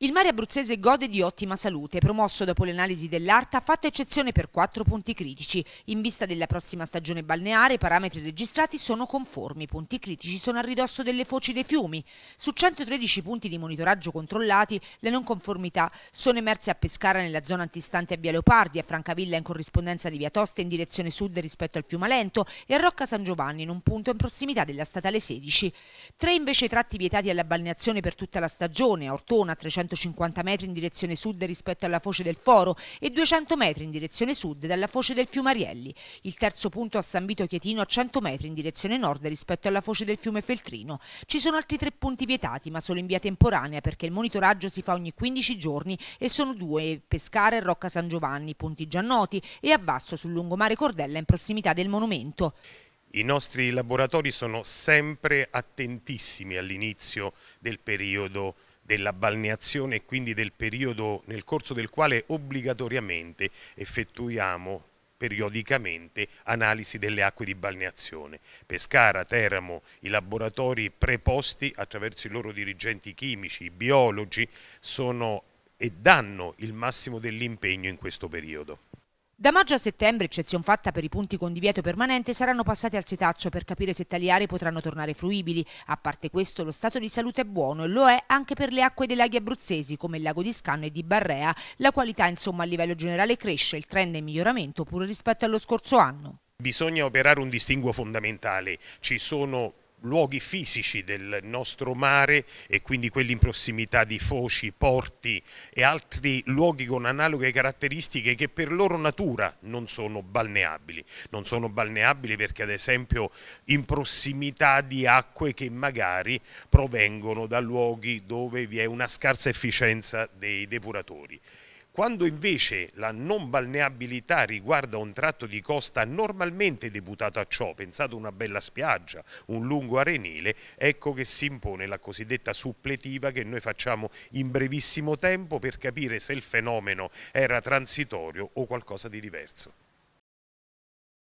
Il mare abruzzese gode di ottima salute, promosso dopo le analisi dell'ARTA, ha fatto eccezione per quattro punti critici. In vista della prossima stagione balneare, i parametri registrati sono conformi. I punti critici sono a ridosso delle foci dei fiumi. Su 113 punti di monitoraggio controllati, le non conformità sono emerse a Pescara nella zona antistante a Via Leopardi, a Francavilla in corrispondenza di Via Tosta in direzione sud rispetto al Fiumalento e a Rocca San Giovanni in un punto in prossimità della statale 16. Tre invece tratti vietati alla balneazione per tutta la stagione, a Ortona a 300 150 metri in direzione sud rispetto alla foce del Foro e 200 metri in direzione sud dalla foce del fiume Arielli. Il terzo punto a San Vito Chietino a 100 metri in direzione nord rispetto alla foce del fiume Feltrino. Ci sono altri tre punti vietati, ma solo in via temporanea perché il monitoraggio si fa ogni 15 giorni e sono due, Pescare e Rocca San Giovanni, punti già noti, e a Vasso sul lungomare Cordella in prossimità del monumento. I nostri laboratori sono sempre attentissimi all'inizio del periodo della balneazione e quindi del periodo nel corso del quale obbligatoriamente effettuiamo periodicamente analisi delle acque di balneazione. Pescara, Teramo, i laboratori preposti attraverso i loro dirigenti chimici, i biologi, sono e danno il massimo dell'impegno in questo periodo. Da maggio a settembre, eccezion fatta per i punti con divieto permanente, saranno passati al setaccio per capire se tali aree potranno tornare fruibili. A parte questo, lo stato di salute è buono e lo è anche per le acque dei laghi abruzzesi, come il lago di Scanno e di Barrea. La qualità, insomma, a livello generale cresce, il trend è in miglioramento pure rispetto allo scorso anno. Bisogna operare un distinguo fondamentale. Ci sono luoghi fisici del nostro mare e quindi quelli in prossimità di foci, porti e altri luoghi con analoghe caratteristiche che per loro natura non sono balneabili. Non sono balneabili perché ad esempio in prossimità di acque che magari provengono da luoghi dove vi è una scarsa efficienza dei depuratori. Quando invece la non balneabilità riguarda un tratto di costa normalmente deputato a ciò, pensate una bella spiaggia, un lungo arenile, ecco che si impone la cosiddetta suppletiva che noi facciamo in brevissimo tempo per capire se il fenomeno era transitorio o qualcosa di diverso.